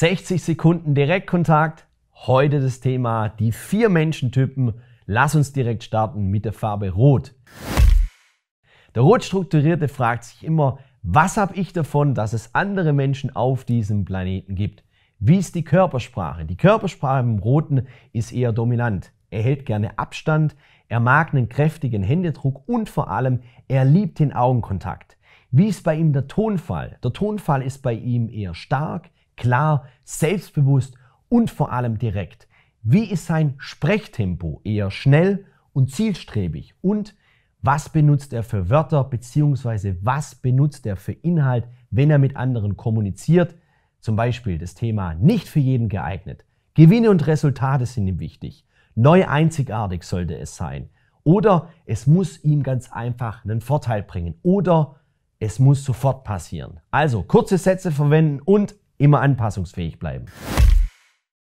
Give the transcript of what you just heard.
60 Sekunden Direktkontakt. Heute das Thema die vier Menschentypen. Lass uns direkt starten mit der Farbe Rot. Der Rotstrukturierte fragt sich immer, was habe ich davon, dass es andere Menschen auf diesem Planeten gibt? Wie ist die Körpersprache? Die Körpersprache im Roten ist eher dominant. Er hält gerne Abstand, er mag einen kräftigen Händedruck und vor allem, er liebt den Augenkontakt. Wie ist bei ihm der Tonfall? Der Tonfall ist bei ihm eher stark, klar, selbstbewusst und vor allem direkt. Wie ist sein Sprechtempo? Eher schnell und zielstrebig. Und was benutzt er für Wörter bzw. was benutzt er für Inhalt, wenn er mit anderen kommuniziert? Zum Beispiel das Thema nicht für jeden geeignet. Gewinne und Resultate sind ihm wichtig. Neu einzigartig sollte es sein. Oder es muss ihm ganz einfach einen Vorteil bringen. Oder es muss sofort passieren. Also kurze Sätze verwenden und immer anpassungsfähig bleiben.